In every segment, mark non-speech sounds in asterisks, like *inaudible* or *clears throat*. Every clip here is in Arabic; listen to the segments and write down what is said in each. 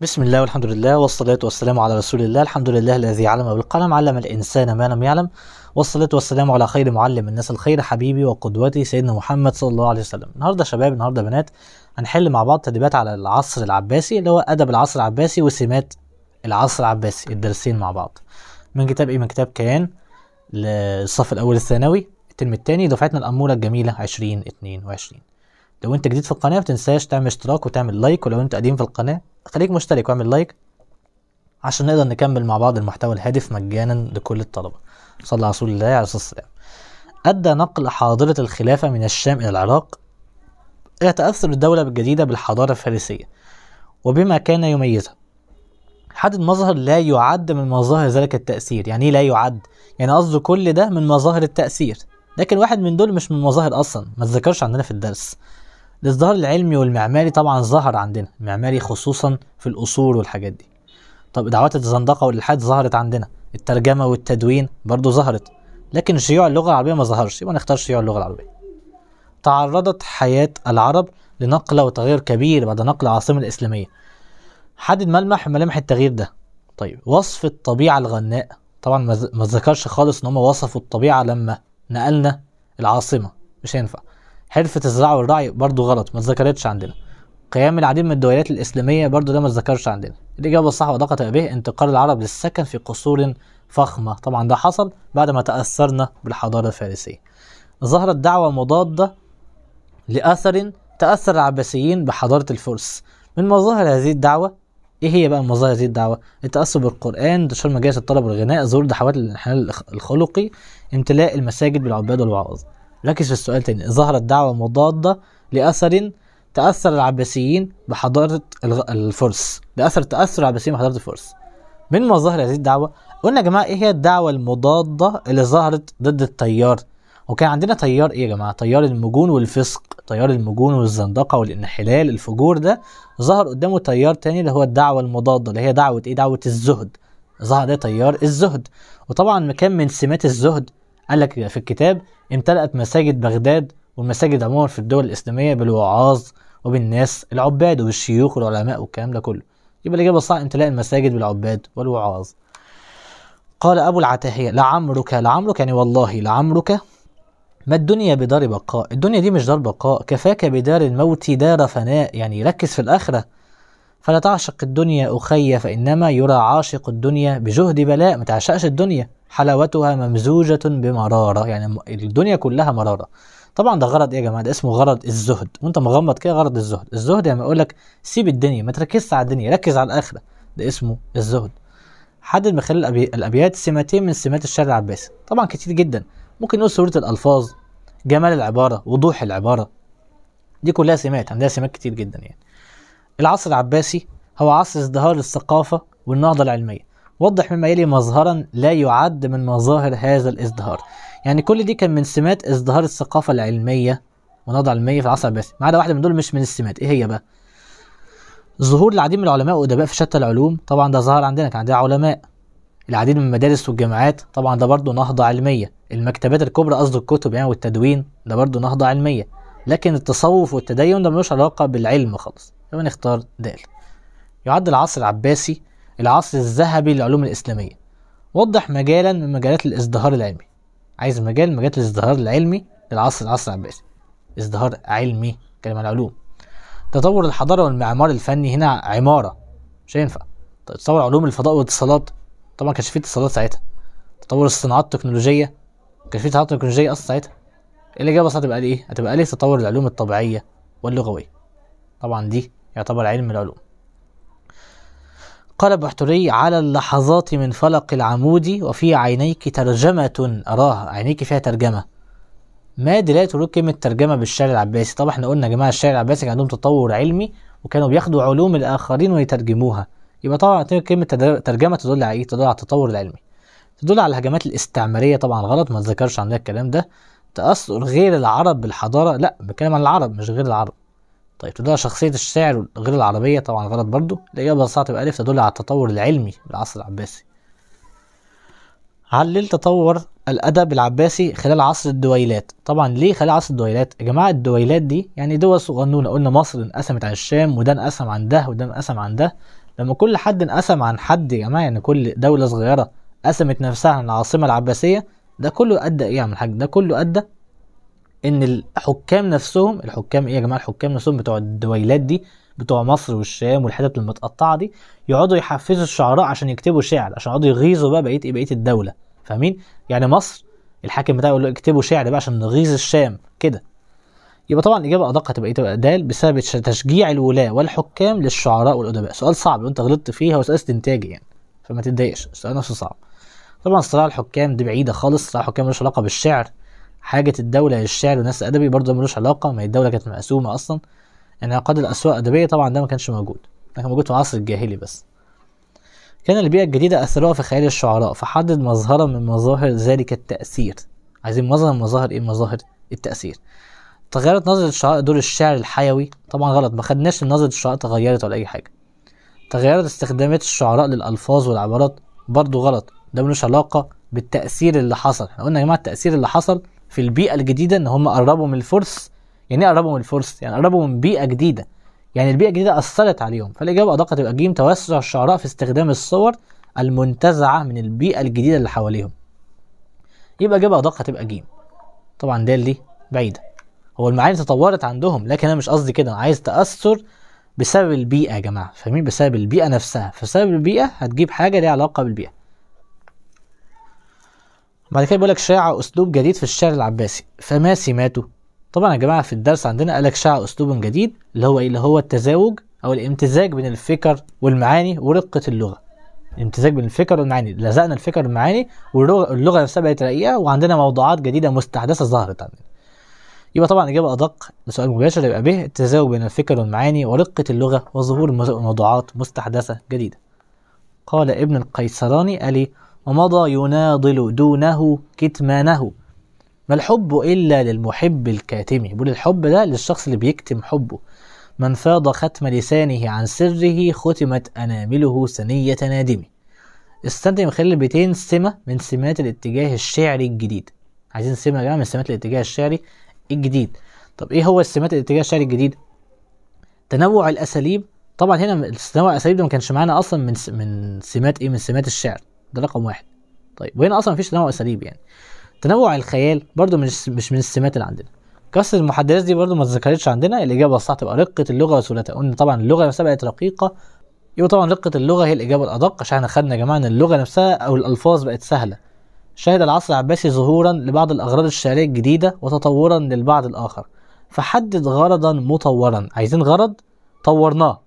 بسم الله والحمد لله والصلاة والسلام على رسول الله الحمد لله الذي علم بالقلم علم الإنسان ما لم يعلم والصلاة والسلام على خير معلم الناس الخير حبيبي وقدوتي سيدنا محمد صلى الله عليه وسلم النهاردة شباب النهاردة بنات هنحل مع بعض تدريبات على العصر العباسي اللي هو أدب العصر العباسي وسمات العصر العباسي الدرسين مع بعض من كتاب إيه من كتاب كيان للصف الأول الثانوي الترم الثاني دفعتنا الأمورة الجميلة 2022 لو انت جديد في القناه ما تنساش تعمل اشتراك وتعمل لايك ولو انت قديم في القناه خليك مشترك واعمل لايك عشان نقدر نكمل مع بعض المحتوى الهادف مجانا لكل الطلبه صلى على رسول الله عليه الصلاه والسلام ادى نقل حاضره الخلافه من الشام الى العراق الى تاثر الدوله الجديده بالحضاره الفارسيه وبما كان يميزها حدد مظهر لا يعد من مظاهر ذلك التأثير يعني ايه لا يعد يعني قصده كل ده من مظاهر التأثير لكن واحد من دول مش من مظاهر أصلا ما تذكرش عندنا في الدرس الازدهار العلمي والمعماري طبعا ظهر عندنا معماري خصوصا في القصور والحاجات دي طب دعوات الزندقة والإلحاد ظهرت عندنا الترجمة والتدوين برضو ظهرت لكن شيوع اللغة العربية ما ظهرش يبقى نختار شيوع اللغة العربية تعرضت حياة العرب لنقلة وتغير كبير بعد نقل العاصمة الإسلامية حدد ملمح ملامح التغيير ده طيب وصف الطبيعة الغناء طبعا ما ذكرش خالص ان هم وصفوا الطبيعة لما نقلنا العاصمة مش هينفع حرفه الزراعه والرعي برضو غلط ما اتذكرتش عندنا قيام العديد من الدولات الاسلاميه برضو ده ما اتذكرش عندنا الاجابه الصح ودقت به انتقال العرب للسكن في قصور فخمه طبعا ده حصل بعد ما تاثرنا بالحضاره الفارسيه ظهرت دعوه مضاده لاثر تاثر العباسيين بحضاره الفرس من مظاهر هذه الدعوه ايه هي بقى مظاهر هذه الدعوه التاثر بالقران انتشار مجالس الطلب والغناء ظهور دعوات الانحلال الخلقي امتلاء المساجد بالعباد والوعاظ ركز في السؤال تاني ظهرت دعوة مضادة لأثر تأثر العباسيين بحضارة الفرس لأثر تأثر العباسيين بحضارة الفرس من مظاهر هذه الدعوة قلنا يا جماعة إيه هي الدعوة المضادة اللي ظهرت ضد التيار وكان عندنا تيار إيه يا جماعة تيار المجون والفسق تيار المجون والزندقة والانحلال الفجور ده ظهر قدامه تيار تاني اللي هو الدعوة المضادة اللي هي دعوة إيه دعوة الزهد ظهر ده تيار الزهد وطبعا كان من سمات الزهد قال لك في الكتاب امتلأت مساجد بغداد والمساجد عموما في الدول الإسلامية بالوعاظ وبالناس العباد وبالشيوخ والعلماء والكلام ده كله يبقى الإجابة صح امتلاء المساجد بالعباد والوعاظ قال أبو العتاهية لعمرك لعمرك يعني والله لعمرك ما الدنيا بدار بقاء الدنيا دي مش دار بقاء كفاك بدار الموت دار فناء يعني ركز في الآخرة فلا تعشق الدنيا أخي فإنما يرى عاشق الدنيا بجهد بلاء ما تعشقش الدنيا حلاوتها ممزوجة بمرارة يعني الدنيا كلها مرارة طبعا ده غرض ايه يا جماعه ده اسمه غرض الزهد وانت مغمض كده غرض الزهد الزهد يعني يقول لك سيب الدنيا ما تركزش على الدنيا ركز على الاخره ده اسمه الزهد حدد من خلال الابيات سمتين من سمات الشعر العباسي طبعا كتير جدا ممكن نقول صورة الالفاظ جمال العباره وضوح العباره دي كلها سمات عندها سمات كتير جدا يعني العصر العباسي هو عصر ازدهار الثقافه والنهضه العلميه وضح مما يلي مظهرا لا يعد من مظاهر هذا الازدهار يعني كل دي كان من سمات ازدهار الثقافة العلمية ونضع المية في العصر العباسي ما عدا واحدة من دول مش من السمات ايه هي بقى ظهور العديد من العلماء والادباء في شتى العلوم طبعا ده ظهر عندنا كان عندنا علماء العديد من المدارس والجامعات طبعا ده برضه نهضة علمية المكتبات الكبرى قصد الكتب يعني والتدوين ده برضه نهضة علمية لكن التصوف والتدين ده ملوش علاقة بالعلم خالص فمن اختار دال يعد العصر العباسي العصر الذهبي للعلوم الإسلامية وضح مجالا من مجالات الازدهار العلمي عايز مجال مجالات الازدهار العلمي للعصر العصر العباسي ازدهار علمي كلمة العلوم علوم تطور الحضارة والمعمار الفني هنا عمارة مش هينفع تطور علوم الفضاء والاتصالات طبعا كانش فيه اتصالات ساعتها تطور الصناعات التكنولوجية كانش فيه صناعات تكنولوجية أصلا ساعتها الإجابة هتبقى إيه؟ هتبقى ليه تطور العلوم الطبيعية واللغوية طبعا دي يعتبر علم العلوم قال بحتري على اللحظات من فلق العمود وفي عينيك ترجمة أراها عينيك فيها ترجمة ما دلالة ورود كلمة ترجمة بالشعر العباسي طبعا احنا قلنا يا جماعة الشعر العباسي كان عندهم تطور علمي وكانوا بياخدوا علوم الآخرين ويترجموها يبقى طبعا كلمة ترجمة تدل على إيه؟ تدل على التطور العلمي تدل على الهجمات الاستعمارية طبعا غلط ما اتذكرش عندنا الكلام ده تأثر غير العرب بالحضارة لا بتكلم عن العرب مش غير العرب طيب تدل على شخصية الشاعر غير العربية طبعا غلط برضو الإجابة الصح تبقى ألف تدل على التطور العلمي بالعصر العباسي علل تطور الأدب العباسي خلال عصر الدويلات طبعا ليه خلال عصر الدويلات يا جماعة الدويلات دي يعني دول صغنونة قلنا مصر انقسمت على الشام وده انقسم عن ده وده انقسم عن ده لما كل حد انقسم عن حد يا جماعة يعني كل دولة صغيرة قسمت نفسها عن العاصمة العباسية ده كله أدى إيه يا عم الحاج ده كله أدى ان الحكام نفسهم الحكام ايه يا جماعه الحكام نفسهم بتوع الدويلات دي بتوع مصر والشام والحتت المتقطعه دي يقعدوا يحفزوا الشعراء عشان يكتبوا شعر عشان يقعدوا يغيظوا بقى بقيه بقيه الدوله فاهمين يعني مصر الحاكم بتاعه يقول له اكتبوا شعر بقى عشان نغيظ الشام كده يبقى طبعا الاجابه ادق هتبقى ايه تبقى دال بسبب تشجيع الولاه والحكام للشعراء والادباء سؤال صعب لو انت غلطت فيها وسؤال استنتاجي يعني فما تتضايقش السؤال نفسه صعب طبعا صراع الحكام دي بعيده خالص صراع الحكام ملوش علاقه بالشعر حاجة الدولة للشعر والناس الأدبي برضه ملوش علاقة ما هي الدولة كانت مقسومة أصلا انعقاد الأسواق الأدبية طبعا ده ما كانش موجود ده كان موجود في العصر الجاهلي بس كان البيئة الجديدة أثرها في خيال الشعراء فحدد مظهرا من مظاهر ذلك التأثير عايزين مظهر من مظاهر إيه مظاهر التأثير تغيرت نظرة الشعراء دور الشعر الحيوي طبعا غلط ما خدناش نظرة الشعراء تغيرت ولا أي حاجة تغيرت استخدامات الشعراء للألفاظ والعبارات برضه غلط ده ملوش علاقة بالتأثير اللي حصل احنا قلنا يا جماعة التأثير اللي حصل في البيئه الجديده ان هم قربوا من الفرس يعني ايه قربوا من الفرس يعني قربوا من بيئه جديده يعني البيئه الجديده اثرت عليهم فالاجابه ادق تبقى جيم توسع الشعراء في استخدام الصور المنتزعه من البيئه الجديده اللي حواليهم يبقى اجابه ادق هتبقى جيم طبعا دال دي بعيده هو المعاني تطورت عندهم لكن انا مش قصدي كده انا عايز تاثر بسبب البيئه يا جماعه فاهمين بسبب البيئه نفسها فسبب البيئه هتجيب حاجه ليها علاقه بالبيئه بعد كده بيقول لك شاع اسلوب جديد في الشعر العباسي فما سماته طبعا يا جماعه في الدرس عندنا قال لك شاع اسلوب جديد اللي هو ايه اللي هو التزاوج او الامتزاج بين الفكر والمعاني ورقه اللغه امتزاج بين الفكر والمعاني لزقنا الفكر والمعاني واللغه نفسها بقت رقيقه وعندنا موضوعات جديده مستحدثه ظهرت عندنا يبقى طبعا اجابه ادق لسؤال مباشر يبقى به التزاوج بين الفكر والمعاني ورقه اللغه وظهور موضوعات مستحدثه جديده قال ابن القيصراني ألي إيه؟ ومضى يناضل دونه كتمانه ما الحب إلا للمحب الكاتم يقول الحب ده للشخص اللي بيكتم حبه من فاض ختم لسانه عن سره ختمت أنامله سنية نادمه من خلال البيتين سمة من سمات الاتجاه الشعري الجديد عايزين سمة يا جماعة من سمات الاتجاه الشعري الجديد طب ايه هو السمات الاتجاه الشعري الجديد تنوع الاساليب طبعا هنا تنوع الاساليب ده ما كانش معانا اصلا من من سمات ايه من سمات الشعر ده رقم واحد طيب وهنا اصلا مفيش تنوع اساليب يعني تنوع الخيال برضو مش مش من السمات اللي عندنا كسر المحددات دي برضو ما اتذكرتش عندنا الاجابه الصح تبقى رقه اللغه وسهولتها قلنا طبعا اللغه نفسها بقت رقيقه يبقى طبعا رقه اللغه هي الاجابه الادق عشان احنا خدنا يا جماعه ان اللغه نفسها او الالفاظ بقت سهله شهد العصر العباسي ظهورا لبعض الاغراض الشعريه الجديده وتطورا للبعض الاخر فحدد غرضا مطورا عايزين غرض طورناه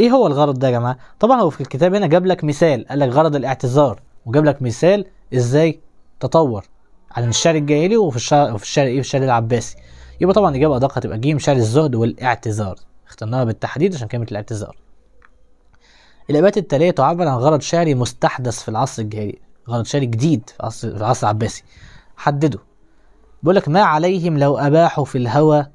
ايه هو الغرض ده يا جماعه طبعا هو في الكتاب هنا جاب لك مثال قال لك غرض الاعتذار وجاب لك مثال ازاي تطور على الشعر الجاهلي وفي الشعر وفي الشعر ايه في الشعر العباسي يبقى طبعا الاجابه ادق هتبقى جيم شعر الزهد والاعتذار اخترناها بالتحديد عشان كلمه الاعتذار الابيات التاليه تعبر عن غرض شعري مستحدث في العصر الجاهلي غرض شعري جديد في العصر, في العصر العباسي حدده بيقول لك ما عليهم لو اباحوا في الهوى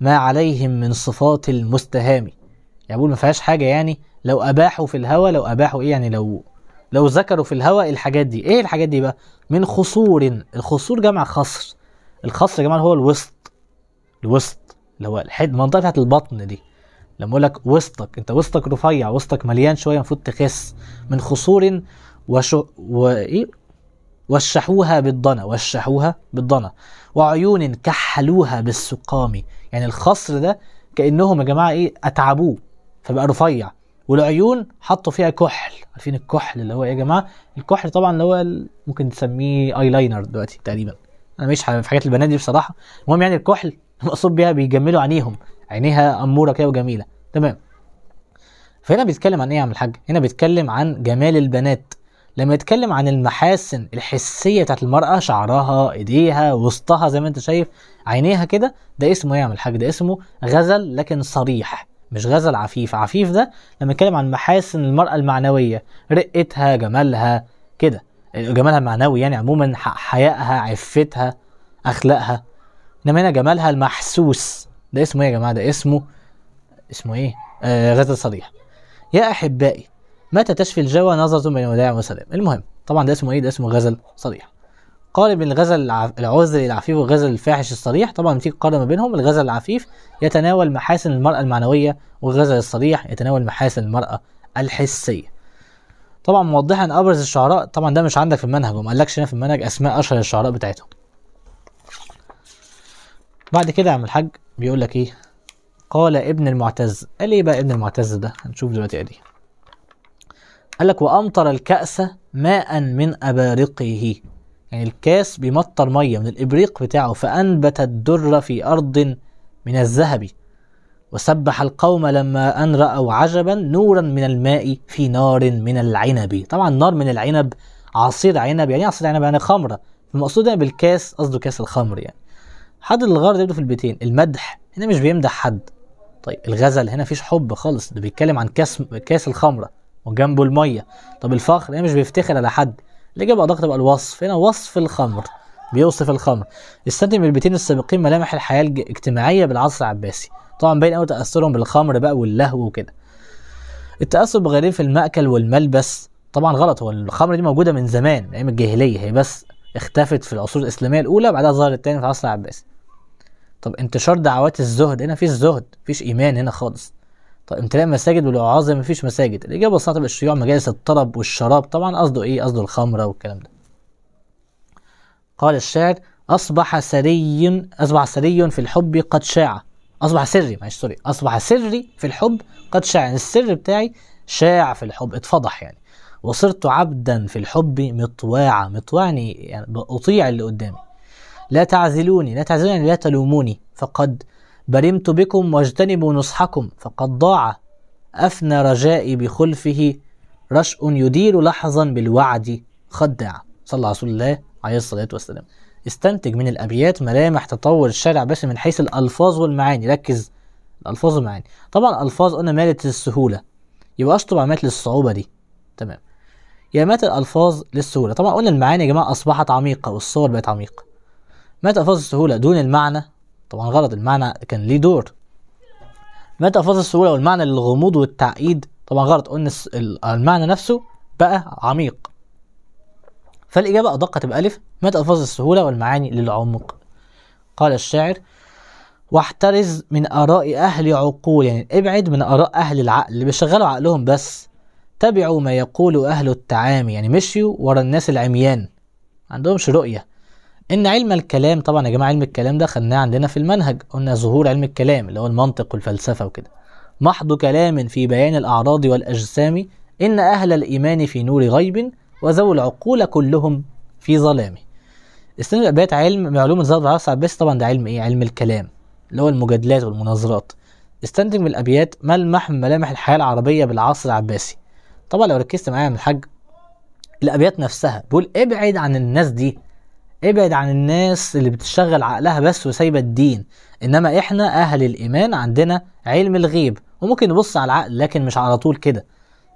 ما عليهم من صفات المستهامي يعني بقول ما فيهاش حاجه يعني لو اباحوا في الهوى لو اباحوا ايه يعني لو لو ذكروا في الهوى الحاجات دي ايه الحاجات دي بقى من خصور الخصور جمع خصر الخصر يا جماعه هو الوسط الوسط اللي هو الحد المنطقه بتاعت البطن دي لما اقول لك وسطك انت وسطك رفيع وسطك مليان شويه المفروض تخس من خصور وشو وايه وشحوها بالضنا وشحوها بالضنا وعيون كحلوها بالسقام يعني الخصر ده كانهم يا جماعه ايه اتعبوه فبقى رفيع والعيون حطوا فيها كحل عارفين الكحل اللي هو إيه يا جماعه الكحل طبعا اللي هو ممكن تسميه اي لاينر دلوقتي تقريبا انا مش في حاجات البنات دي بصراحه المهم يعني الكحل المقصود *laughs* بيها بيجملوا عينيهم عينيها اموره كده وجميله تمام فهنا بيتكلم عن ايه يا عم الحاج هنا بيتكلم عن جمال البنات لما يتكلم عن المحاسن الحسيه بتاعت المراه شعرها ايديها وسطها زي ما انت شايف عينيها كده ده اسمه ايه يا عم الحاج ده اسمه غزل لكن صريح مش غزل عفيف عفيف ده لما نتكلم عن محاسن المرأة المعنوية رقتها جمالها كده جمالها المعنوي يعني عموما حيائها عفتها أخلاقها إنما هنا جمالها المحسوس ده اسمه ايه يا جماعة ده اسمه اسمه ايه آه غزل صريح يا أحبائي متى تشفي الجوى نظرة بين وداع وسلام المهم طبعا ده اسمه ايه ده اسمه غزل صريح قارب الغزل العذر العفيف والغزل الفاحش الصريح طبعا في قارب ما بينهم الغزل العفيف يتناول محاسن المرأة المعنوية والغزل الصريح يتناول محاسن المرأة الحسية طبعا موضحا ابرز الشعراء طبعا ده مش عندك في المنهج وما قالكش هنا في المنهج اسماء اشهر الشعراء بتاعتهم بعد كده يا عم الحاج بيقول لك ايه قال ابن المعتز قال ايه بقى ابن المعتز ده هنشوف دلوقتي ادي قال لك وامطر الكأس ماء من ابارقه يعني الكاس بيمطر ميه من الابريق بتاعه فانبت الدر في ارض من الذهب وسبح القوم لما ان راوا عجبا نورا من الماء في نار من العنب طبعا نار من العنب عصير عنب يعني عصير عنب يعني خمره المقصود هنا يعني بالكاس قصده كاس الخمر يعني حد الغرض يبدو في البيتين المدح هنا مش بيمدح حد طيب الغزل هنا مفيش حب خالص ده بيتكلم عن كاس كاس الخمره وجنبه الميه طب الفخر هنا مش بيفتخر على حد الإجابة أدق تبقى الوصف هنا وصف الخمر بيوصف الخمر استخدم البيتين السابقين ملامح الحياة الاجتماعية بالعصر العباسي طبعا باين قوي تأثرهم بالخمر بقى واللهو وكده التأثر بغريب في المأكل والملبس طبعا غلط هو الخمر دي موجودة من زمان من أيام الجاهلية هي بس اختفت في العصور الإسلامية الأولى بعدها ظهرت تاني في العصر العباسي طب انتشار دعوات الزهد هنا فيش زهد مفيش إيمان هنا خالص طب امتلاء مساجد والوعاظ ما فيش مساجد الاجابه بسيطه تبقى الشيوع مجالس الطرب والشراب طبعا قصده ايه قصده الخمره والكلام ده قال الشاعر اصبح سري اصبح سري في الحب قد شاع اصبح سري معلش سوري اصبح سري في الحب قد شاع يعني السر بتاعي شاع في الحب اتفضح يعني وصرت عبدا في الحب مطواعا مطواع يعني،, يعني اطيع اللي قدامي لا تعزلوني لا تعزلوني يعني لا تلوموني فقد برمت بكم واجتنبوا نصحكم فقد ضاع أفنى رجائي بخلفه رشء يدير لحظا بالوعد خداع صلى رسول الله عليه الصلاة والسلام استنتج من الأبيات ملامح تطور الشارع بس من حيث الألفاظ والمعاني ركز الألفاظ والمعاني طبعا الألفاظ قلنا مالت السهولة يبقى أشطب عمات للصعوبة دي تمام يا مات الألفاظ للسهولة طبعا قلنا المعاني يا جماعة أصبحت عميقة والصور بقت عميقة مات ألفاظ السهولة دون المعنى طبعا غلط المعنى كان ليه دور متى فاز السهولة والمعنى للغموض والتعقيد طبعا غلط قلنا المعنى نفسه بقى عميق فالإجابة أدق تبقى ألف متى ألفاظ السهولة والمعاني للعمق قال الشاعر واحترز من آراء أهل عقول يعني ابعد من آراء أهل العقل اللي بيشغلوا عقلهم بس تبعوا ما يقول أهل التعامي يعني مشيوا ورا الناس العميان عندهمش رؤية ان علم الكلام طبعا يا جماعه علم الكلام ده خدناه عندنا في المنهج قلنا ظهور علم الكلام اللي هو المنطق والفلسفه وكده محض كلام في بيان الاعراض والاجسام ان اهل الايمان في نور غيب وذوي العقول كلهم في ظلام استنى الابيات علم معلومه زاد عاص بس طبعا ده علم ايه علم الكلام اللي هو المجادلات والمناظرات استنتج من الابيات ملمح من ملامح الحياه العربيه بالعصر العباسي طبعا لو ركزت معايا من الحاج الابيات نفسها بيقول ابعد عن الناس دي ابعد عن الناس اللي بتشغل عقلها بس وسايبه الدين انما احنا اهل الايمان عندنا علم الغيب وممكن نبص على العقل لكن مش على طول كده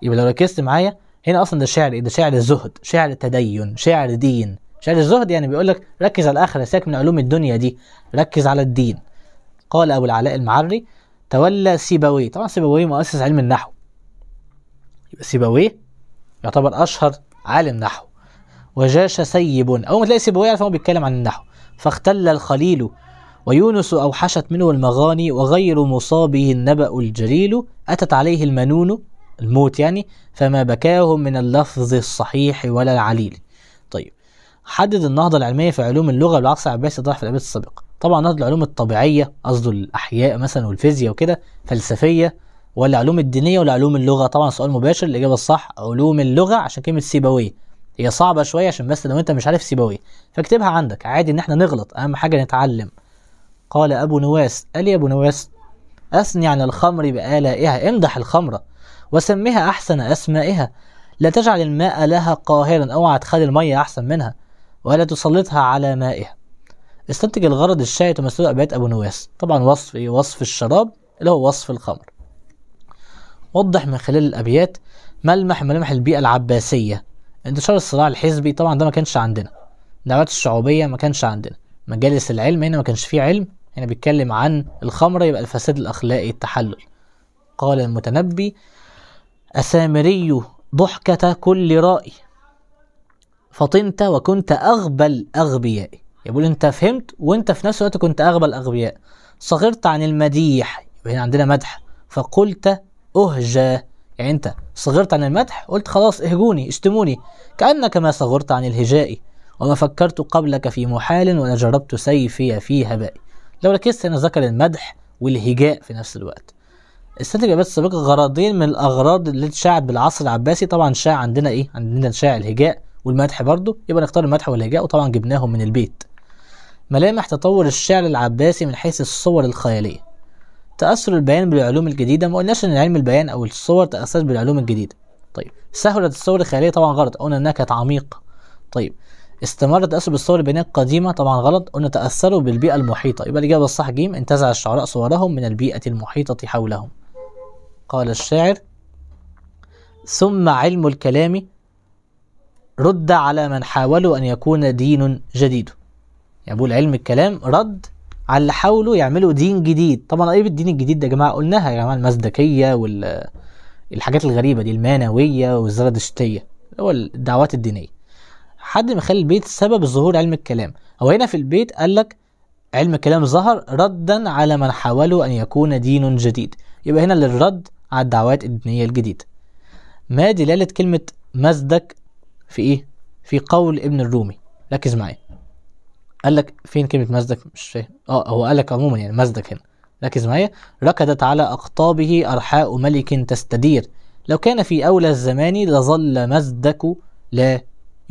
يبقى لو ركزت معايا هنا اصلا ده شعر ايه ده شعر الزهد شعر التدين شعر دين شعر الزهد يعني بيقول لك ركز على الاخره ساك من علوم الدنيا دي ركز على الدين قال ابو العلاء المعري تولى سيبويه طبعا سيبويه مؤسس علم النحو يبقى سيبويه يعتبر اشهر عالم نحو وجاش سيب أول ما تلاقي سيبويه فهو بيتكلم عن النحو فاختل الخليل ويونس أوحشت منه المغاني وغير مصابه النبأ الجليل أتت عليه المنون الموت يعني فما بكاهم من اللفظ الصحيح ولا العليل طيب حدد النهضة العلمية في علوم اللغة بالعصر العباسي اتضح في الأبيات السابقة طبعا نهضة العلوم الطبيعية قصده الأحياء مثلا والفيزياء وكده فلسفية ولا علوم الدينية ولا علوم اللغة طبعا سؤال مباشر الإجابة الصح علوم اللغة عشان كلمة سيبويه هي صعبه شويه عشان بس لو انت مش عارف سيبويه فاكتبها عندك عادي ان احنا نغلط اهم حاجه نتعلم قال ابو نواس قال يا ابو نواس اثني على الخمر بالائها امدح الخمره وسمها احسن اسمائها لا تجعل الماء لها قاهرا اوعى تخلي الميه احسن منها ولا تسلطها على مائها استنتج الغرض الشائع تمثله ابيات ابو نواس طبعا وصف ايه وصف الشراب اللي هو وصف الخمر وضح من خلال الابيات ملمح ملامح البيئه العباسيه انتشار الصراع الحزبي طبعا ده ما كانش عندنا الدعوات الشعوبيه ما كانش عندنا مجالس العلم هنا ما كانش فيه علم هنا بيتكلم عن الخمره يبقى الفساد الاخلاقي التحلل قال المتنبي أسامري ضحكة كل رائي فطنت وكنت أغبى الأغبياء يقول أنت فهمت وأنت في نفس الوقت كنت أغبى الأغبياء صغرت عن المديح يبقى هنا عندنا مدح فقلت أهجى يعني انت صغرت عن المدح قلت خلاص اهجوني اشتموني كأنك ما صغرت عن الهجاء وما فكرت قبلك في محال ولا جربت سيفي في هباء لو ركزت هنا ذكر المدح والهجاء في نفس الوقت استنتج بس سابقا غرضين من الأغراض اللي اتشاعت بالعصر العباسي طبعا شاع عندنا إيه؟ عندنا شاع الهجاء والمدح برضه يبقى نختار المدح والهجاء وطبعا جبناهم من البيت ملامح تطور الشعر العباسي من حيث الصور الخيالية تأثر البيان بالعلوم الجديدة ما قلناش إن علم البيان أو الصور تأثرت بالعلوم الجديدة طيب سهلت الصور الخيالية طبعا غلط قلنا إنها كانت عميقة طيب استمر التأثر بالصور البيانية القديمة طبعا غلط قلنا تأثروا بالبيئة المحيطة يبقى الإجابة الصح جيم انتزع الشعراء صورهم من البيئة المحيطة حولهم قال الشاعر ثم علم الكلام رد على من حاولوا أن يكون دين جديد يعني بيقول علم الكلام رد على اللي حاولوا يعملوا دين جديد طبعا ايه بالدين الجديد ده يا جماعه قلناها يا جماعه المزدكيه والحاجات الغريبه دي المانويه والزرادشتيه اللي هو الدعوات الدينيه حد مخلي البيت سبب ظهور علم الكلام هو هنا في البيت قال لك علم الكلام ظهر ردا على من حاولوا ان يكون دين جديد يبقى هنا للرد على الدعوات الدينيه الجديده ما دلاله كلمه مزدك في ايه في قول ابن الرومي ركز معايا قال لك فين كلمه مزدك مش فاهم اه هو قال لك عموما يعني مزدك هنا ركز معايا ركدت على اقطابه ارحاء ملك تستدير لو كان في اولى الزمان لظل مزدك لا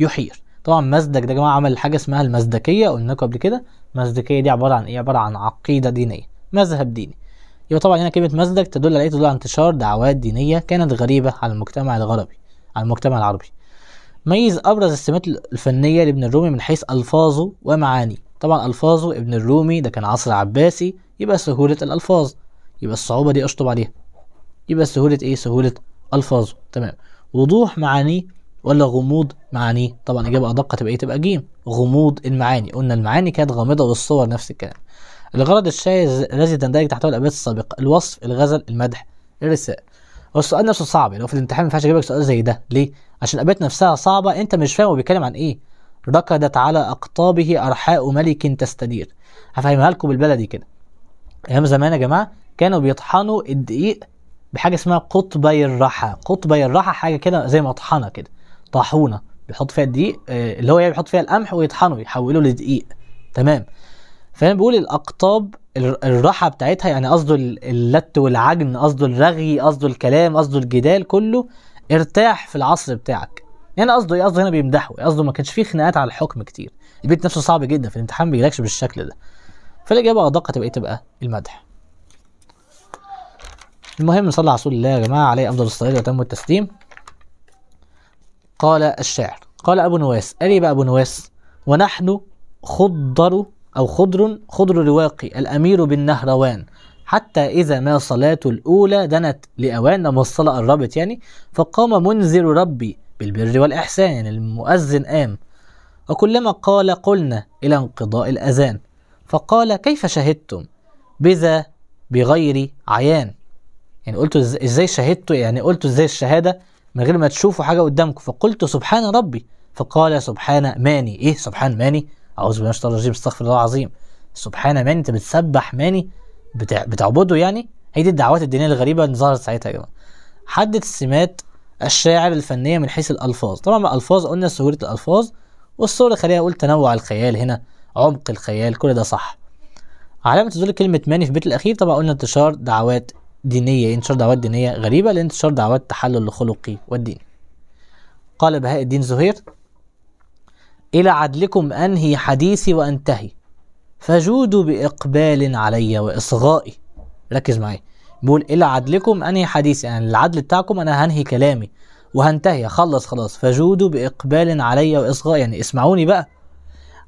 يحير طبعا مزدك ده يا جماعه عمل حاجه اسمها المزدكيه قلنا لكم قبل كده المزدكيه دي عباره عن ايه عباره عن عقيده دينيه مذهب ديني يبقى طبعا هنا كلمه مزدك تدل على ايه تدل على انتشار دعوات دينيه كانت غريبه على المجتمع الغربي على المجتمع العربي ميز أبرز السمات الفنية لابن الرومي من حيث ألفاظه ومعانيه طبعا ألفاظه ابن الرومي ده كان عصر عباسي يبقى سهولة الألفاظ يبقى الصعوبة دي أشطب عليها يبقى سهولة إيه سهولة ألفاظه تمام وضوح معانيه ولا غموض معانيه طبعا إجابة أدق تبقى إيه تبقى جيم غموض المعاني قلنا المعاني كانت غامضة والصور نفس الكلام الغرض الشاذ الذي تندرج تحته الأبيات السابقة الوصف الغزل المدح الرسالة والسؤال نفسه صعب لو يعني في الامتحان ما ينفعش أجيبك سؤال زي ده ليه؟ عشان الابيات نفسها صعبه انت مش فاهم هو بيتكلم عن ايه ركضت على اقطابه ارحاء ملك تستدير هفهمها لكم بالبلدي كده ايام زمان يا جماعه كانوا بيطحنوا الدقيق بحاجه اسمها قطبي الرحى قطبي الرحى حاجه كده زي مطحنه كده طاحونه بيحط فيها الدقيق آه، اللي هو يعني بيحط فيها القمح ويطحنه يحوله لدقيق تمام فانا بقول الاقطاب الراحه بتاعتها يعني قصده اللت والعجن قصده الرغي قصده الكلام قصده الجدال كله ارتاح في العصر بتاعك هنا يعني قصده ايه قصده هنا بيمدحه قصده ما كانش فيه خناقات على الحكم كتير البيت نفسه صعب جدا في الامتحان ما بيجيلكش بالشكل ده فالاجابه ادق تبقى ايه تبقى المدح المهم صلى على رسول الله يا جماعه عليه افضل الصلاه وتم التسليم قال الشاعر قال ابو نواس قال ايه بقى ابو نواس ونحن خضر او خضر خضر رواقي الامير بالنهروان حتى إذا ما صلاة الأولى دنت لأوان لما الصلاة قربت يعني فقام منذر ربي بالبر والإحسان يعني المؤذن قام وكلما قال قلنا إلى انقضاء الأذان فقال كيف شهدتم بذا بغير عيان يعني قلتوا ازاي شهدتوا يعني قلتوا ازاي الشهادة من غير ما تشوفوا حاجة قدامكم فقلت سبحان ربي فقال سبحان ماني ايه سبحان ماني اعوذ بالله من الشيطان الرجيم استغفر الله العظيم سبحان ماني انت بتسبح ماني بتع... بتعبده يعني هي دي الدعوات الدينيه الغريبه اللي ظهرت ساعتها يا جماعه حدد سمات الشاعر الفنيه من حيث الالفاظ طبعا الالفاظ قلنا سهوله الالفاظ والصور خلينا اقول تنوع الخيال هنا عمق الخيال كل ده صح علامه نزول كلمه ماني في البيت الاخير طبعا قلنا انتشار دعوات دينيه انتشار دعوات دينيه غريبه لانتشار دعوات تحلل الخلقي والديني قال بهاء الدين زهير إلى عدلكم أنهي حديثي وأنتهي فجودوا بإقبال علي وإصغائي ركز معايا بيقول إلى عدلكم أنهي حديثي يعني العدل بتاعكم أنا هنهي كلامي وهنتهي خلص خلاص فجودوا بإقبال علي وإصغائي يعني اسمعوني بقى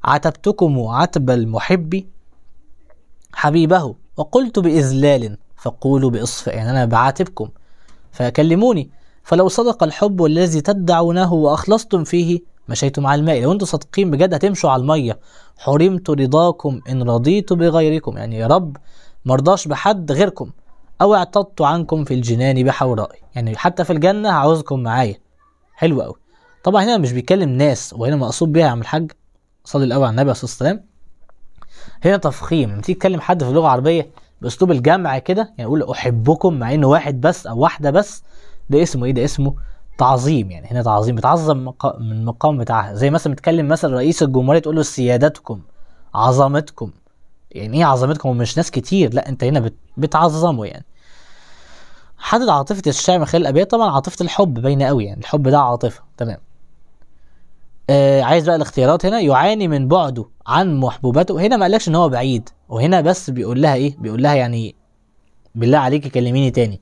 عتبتكم عتب المحب حبيبه وقلت بإذلال فقولوا بإصفاء يعني أنا بعاتبكم فكلموني فلو صدق الحب الذي تدعونه وأخلصتم فيه مشيتم على الماء لو انتم صادقين بجد هتمشوا على الميه حرمت رضاكم ان رضيت بغيركم يعني يا رب مرضاش بحد غيركم او اعتضت عنكم في الجنان بحورائي يعني حتى في الجنه هعوزكم معايا حلو قوي طبعا هنا مش بيتكلم ناس وهنا مقصود بيها يا عم الحاج صلي الاول على النبي عليه الصلاه والسلام هنا تفخيم لما تيجي تكلم حد في اللغه العربيه باسلوب الجمع كده يعني يقول احبكم مع انه واحد بس او واحده بس ده اسمه ايه ده اسمه تعظيم يعني هنا تعظيم بتعظم من المقام بتاعها زي مثلا بتكلم مثلا رئيس الجمهوريه تقول له سيادتكم عظمتكم يعني ايه عظمتكم ومش ناس كتير لا انت هنا بتعظمه يعني حدد عاطفة الشعر من خلال الأبيات طبعا عاطفة الحب باينة قوي يعني الحب ده عاطفة تمام آه عايز بقى الاختيارات هنا يعاني من بعده عن محبوبته هنا ما قالكش ان هو بعيد وهنا بس بيقول لها ايه بيقول لها يعني بالله عليك كلميني تاني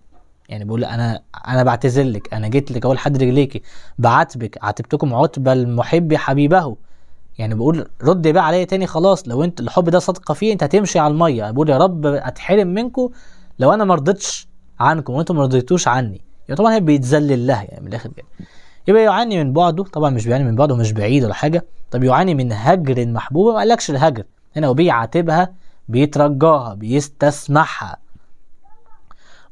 يعني بيقول انا انا بعتذر لك انا جيت لك اهو لحد رجليكي بعاتبك عاتبتكم عتب المحب حبيبه يعني بقول رد بقى عليا تاني خلاص لو انت الحب ده صدقه فيه انت هتمشي على الميه بقول يا رب اتحرم منكم لو انا ما رضيتش عنكم وانتم ما رضيتوش عني يعني طبعا هي بيتذلل لها يعني من الاخر يعني يبقى يعاني من بعده طبعا مش بيعاني من بعده مش بعيد ولا حاجه طب يعاني من هجر المحبوبه ما قالكش الهجر هنا وبيعاتبها بيترجاها بيستسمحها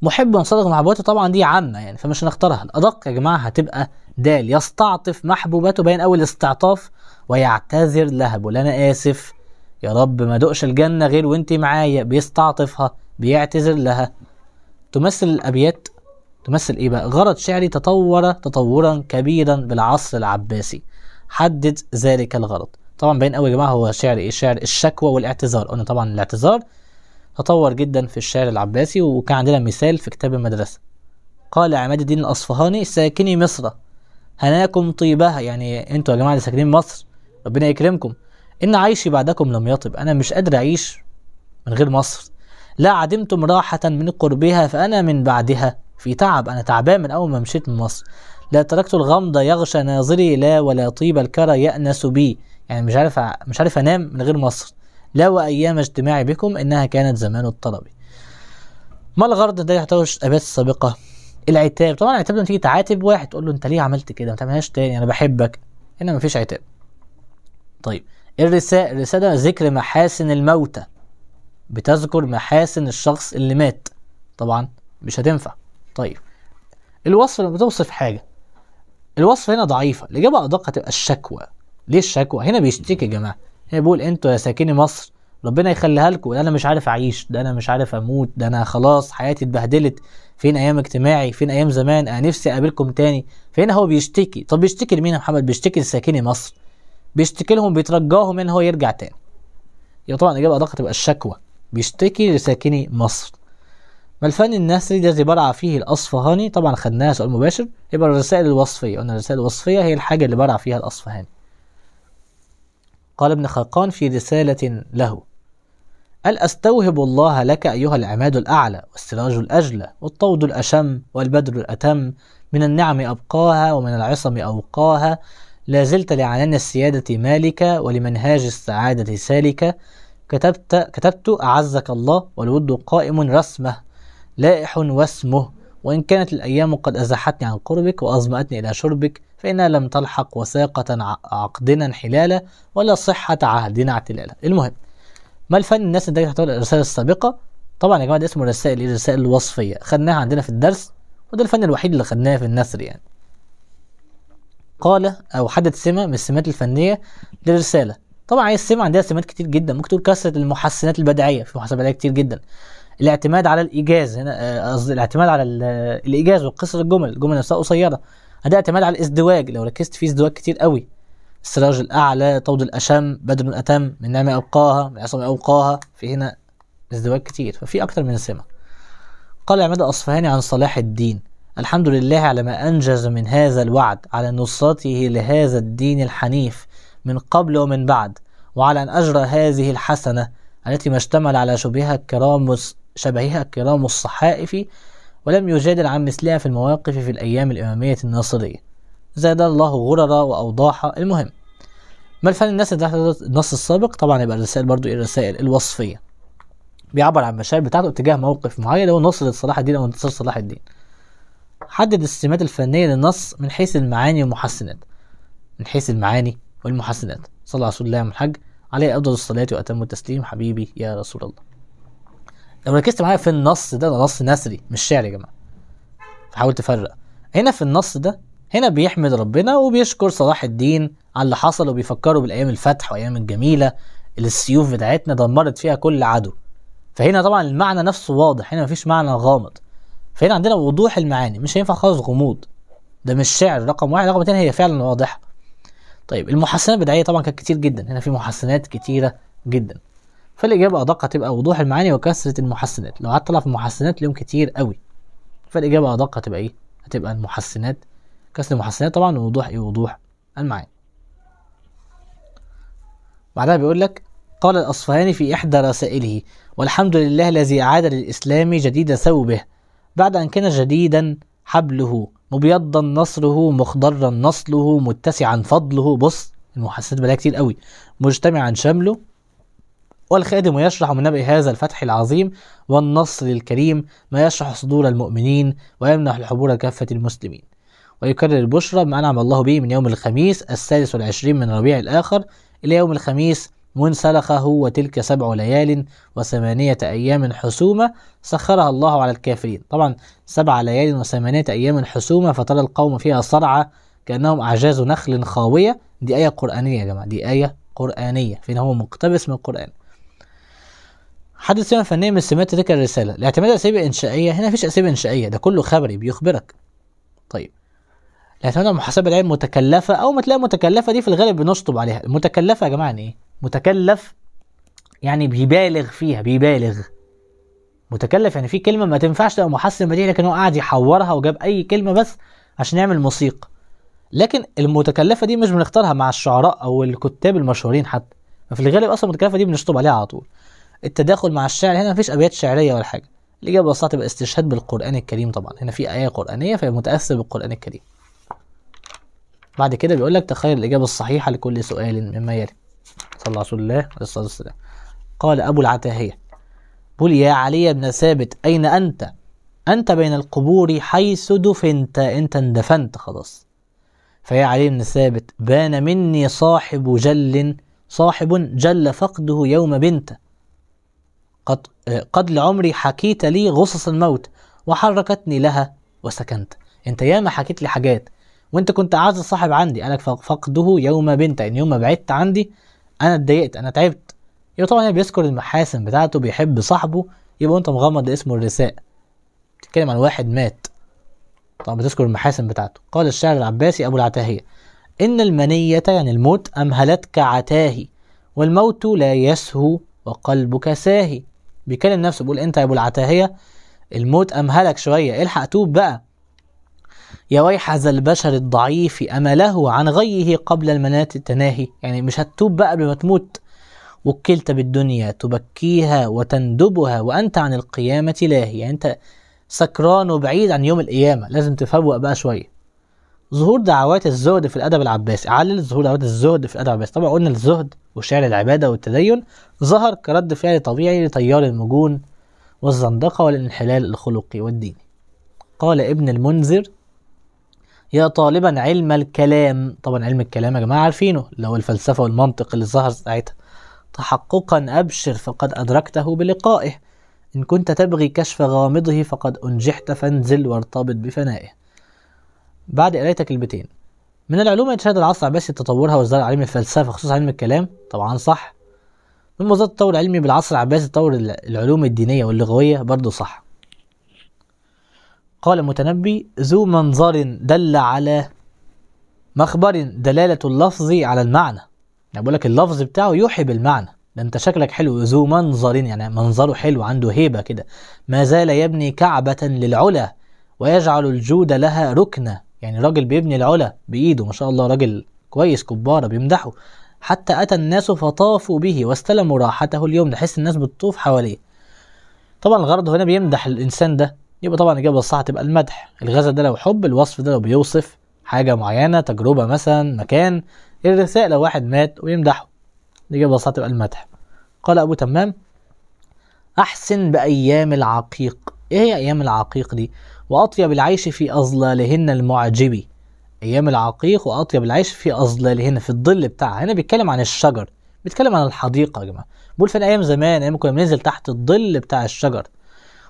محب صادق مع بواته طبعا دي عامه يعني فمش هنختارها الادق يا جماعه هتبقى دال يستعطف محبوبته بين اول استعطاف ويعتذر لها بيقول انا اسف يا رب ما دقش الجنه غير وانت معايا بيستعطفها بيعتذر لها تمثل الابيات تمثل ايه بقى غرض شعري تطور تطورا كبيرا بالعصر العباسي حدد ذلك الغرض طبعا باين قوي يا جماعه هو شعر ايه شعر الشكوى والاعتذار قلنا طبعا الاعتذار تطور جدا في الشعر العباسي وكان عندنا مثال في كتاب المدرسة قال عماد الدين الأصفهاني ساكني مصر هناكم طيبها يعني انتوا يا جماعة اللي ساكنين مصر ربنا يكرمكم إن عيشي بعدكم لم يطب أنا مش قادر أعيش من غير مصر لا عدمتم راحة من قربها فأنا من بعدها في تعب أنا تعبان من أول ما مشيت من مصر لا تركت الغمض يغشى ناظري لا ولا طيب الكرى يأنس بي يعني مش عارف مش عارف أنام من غير مصر لا وأيام اجتماعي بكم إنها كانت زمان الطلب ما الغرض ده يحتوي الابيات السابقه العتاب طبعا العتاب لما تيجي تعاتب واحد تقول له انت ليه عملت كده ما تعملهاش تاني انا بحبك هنا مفيش عتاب طيب الرساء الرساء ده ذكر محاسن الموتى بتذكر محاسن الشخص اللي مات طبعا مش هتنفع طيب الوصف لما بتوصف حاجه الوصف هنا ضعيفه الاجابه ادق هتبقى الشكوى ليه الشكوى هنا بيشتكي يا جماعه هي بيقول انتوا يا ساكني مصر ربنا يخليها لكم ده انا مش عارف اعيش ده انا مش عارف اموت ده انا خلاص حياتي اتبهدلت فين ايام اجتماعي فين ايام زمان انا نفسي اقابلكم تاني فهنا هو بيشتكي طب بيشتكي لمين يا محمد بيشتكي لساكني مصر بيشتكي لهم بيترجاهم ان هو يرجع تاني يا طبعا الاجابه ادق تبقى الشكوى بيشتكي لساكني مصر ما الفن النثري الذي برع فيه الاصفهاني طبعا خدناها سؤال مباشر يبقى الرسائل الوصفيه قلنا الرسائل الوصفيه هي الحاجه اللي برع فيها الاصفهاني قال ابن خاقان في رسالة له هل أستوهب الله لك أيها العماد الأعلى والسراج الأجلى والطود الأشم والبدر الأتم من النعم أبقاها ومن العصم أوقاها لا زلت لعنان السيادة مالكة ولمنهاج السعادة سالكة كتبت, كتبت أعزك الله والود قائم رسمه لائح واسمه وإن كانت الأيام قد أزحتني عن قربك وأظمأتني إلى شربك فإنها لم تلحق وثاقة عقدنا انحلالا ولا صحة عهدنا اعتلالا المهم ما الفن الناس اللي هتقول الرسائل السابقة طبعا يا جماعة ده اسمه الرسائل ايه الرسائل الوصفية خدناها عندنا في الدرس وده الفن الوحيد اللي خدناه في النثر يعني قال أو حدد سمة من السمات الفنية للرسالة طبعا هي السمة عندها سمات كتير جدا ممكن تقول كثرة المحسنات البدعية في محاسبة بدعية كتير جدا الاعتماد على الإيجاز هنا آه، قصدي الاعتماد على الإيجاز وقصر الجمل الجمل نفسها قصيرة هذا اعتماد على الازدواج لو ركزت في ازدواج كتير قوي السراج الاعلى طود الاشم بدر الاتم من نعم القاها من عصم اوقاها في هنا ازدواج كتير ففي اكتر من سمه قال عماد الاصفهاني عن صلاح الدين الحمد لله على ما انجز من هذا الوعد على نصرته لهذا الدين الحنيف من قبل ومن بعد وعلى ان اجرى هذه الحسنه التي ما اشتمل على شبهها الكرام شبهها الكرام الصحائف ولم يجادل عن مثلها في المواقف في الأيام الإمامية الناصرية زاد الله غررا وأوضاحا المهم ما الفن الناس اللي تحت النص السابق طبعا يبقى الرسائل برضو إيه، الرسائل الوصفية بيعبر عن المشاعر بتاعته اتجاه موقف معين هو نصر لصلاح الدين أو انتصار صلاح الدين حدد السمات الفنية للنص من حيث المعاني والمحسنات من حيث المعاني والمحسنات صلى رسول الله من الحج عليه أفضل الصلاة وأتم التسليم حبيبي يا رسول الله لو ركزت معايا في النص ده ده نص نثري مش شعر يا جماعه فحاول تفرق هنا في النص ده هنا بيحمد ربنا وبيشكر صلاح الدين على اللي حصل وبيفكروا بالايام الفتح وايام الجميله اللي السيوف بتاعتنا دمرت فيها كل عدو فهنا طبعا المعنى نفسه واضح هنا مفيش معنى غامض فهنا عندنا وضوح المعاني مش هينفع خالص غموض ده مش شعر رقم واحد رقم اتنين هي فعلا واضحه طيب المحسنات البدعيه طبعا كانت كتير جدا هنا في محسنات كتيره جدا فالاجابه ادق هتبقى وضوح المعاني وكثره المحسنات لو قعدت في المحسنات ليهم كتير قوي فالاجابه ادق هتبقى ايه هتبقى المحسنات كسر المحسنات طبعا ووضوح ايه وضوح المعاني بعدها بيقول لك قال الأصفهاني في إحدى رسائله والحمد لله الذي أعاد للإسلام جديد ثوبه بعد أن كان جديدا حبله مبيضا نصره مخضرا نصله متسعا فضله بص المحسنات بلاها كتير قوي مجتمعا شمله والخادم يشرح من نبأ هذا الفتح العظيم والنصر الكريم ما يشرح صدور المؤمنين ويمنح الحبور كافة المسلمين ويكرر البشرى بما أنعم الله به من يوم الخميس السادس والعشرين من ربيع الآخر إلى يوم الخميس منسلخه وتلك سبع ليال وثمانية أيام حسومة سخرها الله على الكافرين طبعا سبع ليال وثمانية أيام حسومة فترى القوم فيها صرعة كأنهم أعجاز نخل خاوية دي آية قرآنية يا جماعة دي آية قرآنية فين هو مقتبس من القرآن حدد سمه فنيه من سمات تلك الرساله الاعتماد على اساليب انشائيه هنا مفيش اساليب انشائيه ده كله خبري بيخبرك طيب الاعتماد على المحاسبة العين متكلفه او ما تلاقي متكلفه دي في الغالب بنشطب عليها المتكلفة يا جماعه يعني ايه متكلف يعني بيبالغ فيها بيبالغ متكلف يعني في كلمه ما تنفعش تبقى محسن بديع لكن هو قاعد يحورها وجاب اي كلمه بس عشان يعمل موسيقى لكن المتكلفه دي مش بنختارها مع الشعراء او الكتاب المشهورين حتى ففي الغالب اصلا المتكلفه دي بنشطب عليها على طول التداخل مع الشعر هنا مفيش ابيات شعريه ولا حاجه الاجابه الصح تبقى استشهاد بالقران الكريم طبعا هنا في ايه قرانيه فمتاثر بالقران الكريم بعد كده بيقول لك تخيل الاجابه الصحيحه لكل سؤال مما يلي صلى الله عليه الصلاه والسلام قال ابو العتاهيه قل يا علي بن ثابت اين انت انت بين القبور حيث دفنت انت اندفنت خلاص فيا علي بن ثابت بان مني صاحب جل صاحب جل فقده يوم بنته قد, قد لعمري حكيت لي غصص الموت وحركتني لها وسكنت انت ياما حكيت لي حاجات وانت كنت اعز صاحب عندي انا فقده يوم بنت ان يعني يوم ما بعدت عندي انا اتضايقت انا تعبت يبقى طبعا بيذكر المحاسن بتاعته بيحب صاحبه يبقى انت مغمض اسمه الرساء بتتكلم عن واحد مات طبعا بتذكر المحاسن بتاعته قال الشاعر العباسي ابو العتاهيه ان المنيه يعني الموت امهلتك عتاهي والموت لا يسهو وقلبك ساهي بيكلم نفسه بيقول انت يا ابو العتاهيه الموت امهلك شويه الحق توب بقى يا ويح ذا البشر الضعيف امله عن غيه قبل المنات التناهي يعني مش هتتوب بقى قبل ما تموت وكلت بالدنيا تبكيها وتندبها وانت عن القيامه لاهي يعني انت سكران وبعيد عن يوم القيامه لازم تفوق بقى شويه ظهور دعوات الزهد في الادب العباسي علل ظهور دعوات الزهد في الادب العباسي طبعا قلنا الزهد وشعر العباده والتدين ظهر كرد فعل طبيعي لتيار المجون والزندقه والانحلال الخلقي والديني قال ابن المنذر يا طالبا علم الكلام طبعا علم الكلام يا جماعه عارفينه اللي هو الفلسفه والمنطق اللي ظهر ساعتها تحققا ابشر فقد ادركته بلقائه ان كنت تبغي كشف غامضه فقد انجحت فانزل وارتبط بفنائه بعد قراية تكلمتين من العلوم يتشهد العصر العباسي تطورها وازدهار علم الفلسفة خصوصا علم الكلام طبعا صح من مظاهر التطور العلمي بالعصر العباسي تطور العلوم الدينية واللغوية برضه صح قال المتنبي ذو منظر دل على مخبر دلالة اللفظ على المعنى يعني بقول لك اللفظ بتاعه يوحي بالمعنى ده انت شكلك حلو ذو منظر يعني منظره حلو عنده هيبة كده ما زال يبني كعبة للعلا ويجعل الجود لها ركنا يعني راجل بيبني العلا بايده ما شاء الله راجل كويس كباره بيمدحه حتى اتى الناس فطافوا به واستلموا راحته اليوم نحس الناس بتطوف حواليه طبعا الغرض هنا بيمدح الانسان ده يبقى طبعا الاجابه الصح تبقى المدح الغزل ده لو حب الوصف ده لو بيوصف حاجه معينه تجربه مثلا مكان الرثاء لو واحد مات ويمدحه الاجابه الصح تبقى المدح قال ابو تمام احسن بايام العقيق ايه هي ايام العقيق دي وأطيب العيش في أظلالهن المعجب أيام العقيق وأطيب العيش في أظلالهن في الظل بتاعها هنا بيتكلم عن الشجر بيتكلم عن الحديقة يا جماعة بقول فين أيام زمان أيام كنا بننزل تحت الظل بتاع الشجر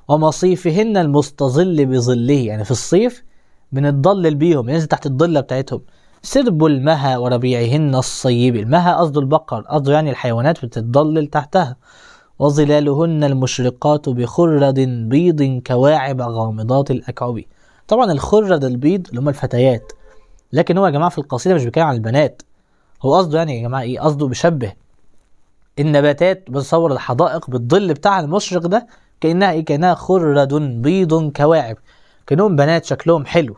ومصيفهن المستظل بظله يعني في الصيف بنتضلل بيهم بننزل تحت الظلة بتاعتهم سرب المها وربيعهن الصيب المها قصده البقر قصده يعني الحيوانات بتتضلل تحتها وظلالهن المشرقات بخرد بيض كواعب غامضات الأكعب طبعا الخرد البيض اللي هم الفتيات لكن هو يا جماعة في القصيدة مش بيتكلم عن البنات هو قصده يعني يا جماعة إيه قصده بيشبه النباتات بتصور الحدائق بالظل بتاعها المشرق ده كأنها إيه كأنها خرد بيض كواعب كأنهم بنات شكلهم حلو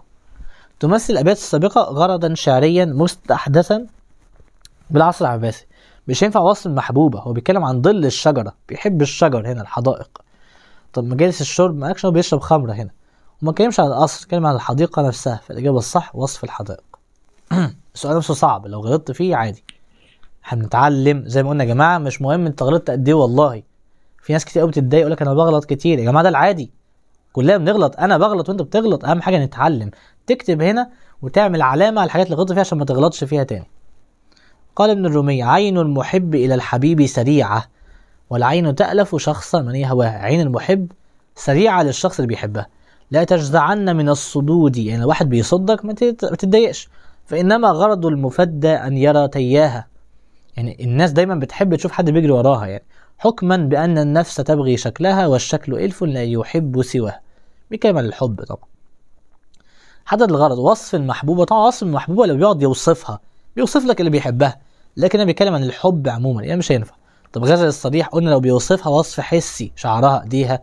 تمثل الأبيات السابقة غرضا شعريا مستحدثا بالعصر العباسي مش هينفع وصف المحبوبة هو بيتكلم عن ظل الشجرة بيحب الشجر هنا الحدائق طب مجالس الشرب ما هو بيشرب خمرة هنا وما تكلمش عن القصر تكلم عن الحديقة نفسها فالإجابة الصح وصف الحدائق *clears throat* السؤال نفسه صعب لو غلطت فيه عادي احنا بنتعلم زي ما قلنا يا جماعة مش مهم انت غلطت قد ايه والله في ناس كتير قوي بتتضايق يقول لك انا بغلط كتير يا جماعة ده العادي كلنا بنغلط انا بغلط وانت بتغلط اهم حاجة نتعلم تكتب هنا وتعمل علامة على الحاجات اللي غلطت فيها عشان ما تغلطش فيها تاني قال ابن الرومي عين المحب إلى الحبيب سريعة والعين تألف شخصا من يهواه عين المحب سريعة للشخص اللي بيحبه لا تجزعن من الصدود يعني الواحد بيصدك ما تتضايقش فإنما غرض المفدى أن يرى تياها يعني الناس دايما بتحب تشوف حد بيجري وراها يعني حكما بأن النفس تبغي شكلها والشكل إلف لا يحب سواه بكامل الحب طبعا حدد الغرض وصف المحبوبة طبعا وصف المحبوبة لو بيقعد يوصفها بيوصف لك اللي بيحبها لكن انا بتكلم عن الحب عموما يعني مش هينفع طب غزل الصريح قلنا لو بيوصفها وصف حسي شعرها ايديها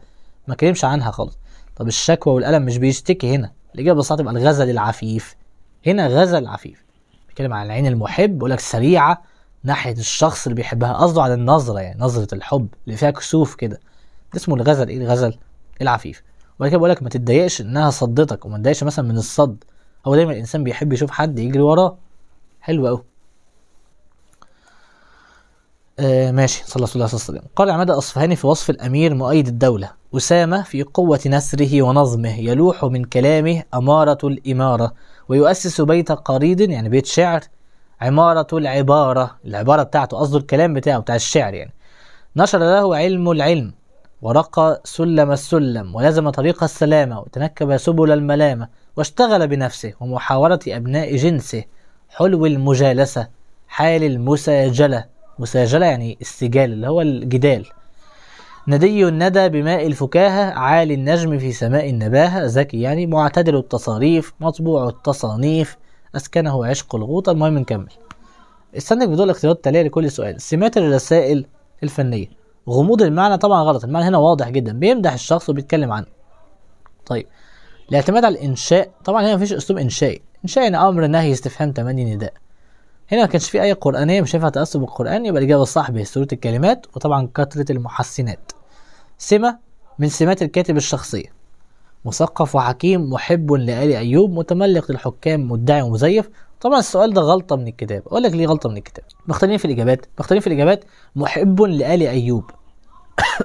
ما كلمش عنها خالص طب الشكوى والالم مش بيشتكي هنا الاجابه الصح تبقى الغزل العفيف هنا غزل عفيف بيتكلم عن العين المحب بيقول لك سريعه ناحيه الشخص اللي بيحبها قصده على النظره يعني نظره الحب اللي فيها كسوف كده اسمه الغزل ايه الغزل العفيف وبعد كده بقول لك ما تتضايقش انها صدتك وما تضايقش مثلا من الصد هو دايما الانسان بيحب يشوف حد يجري وراه حلو قوي آه ماشي صلى الله عليه وسلم قال عماد الأصفهاني في وصف الأمير مؤيد الدولة أسامة في قوة نسره ونظمه يلوح من كلامه أمارة الإمارة ويؤسس بيت قريد يعني بيت شعر عمارة العبارة العبارة بتاعته قصده الكلام بتاعه بتاع الشعر يعني نشر له علم العلم ورقى سلم السلم ولزم طريق السلامة وتنكب سبل الملامة واشتغل بنفسه ومحاورة أبناء جنسه حلو المجالسة حال المساجلة مساجلة يعني السجال اللي هو الجدال ندي الندى بماء الفكاهة عالي النجم في سماء النباهة ذكي يعني معتدل التصاريف مطبوع التصانيف أسكنه عشق الغوطة المهم نكمل استنك بدول الاختيارات التالية لكل سؤال سمات الرسائل الفنية غموض المعنى طبعا غلط المعنى هنا واضح جدا بيمدح الشخص وبيتكلم عنه طيب الاعتماد على الإنشاء طبعا هنا مفيش أسلوب إنشائي إنشاء يعني أمر نهي استفهام تمني نداء هنا ما كانش في اي قرانيه مش هينفع تاثر بالقران يبقى الاجابه الصح به الكلمات وطبعا كثره المحسنات سمه من سمات الكاتب الشخصيه مثقف وحكيم محب لآل أيوب متملق للحكام مدعي ومزيف طبعا السؤال ده غلطة من الكتاب أقول لك ليه غلطة من الكتاب مختلفين في الإجابات مختلفين في الإجابات محب لآل أيوب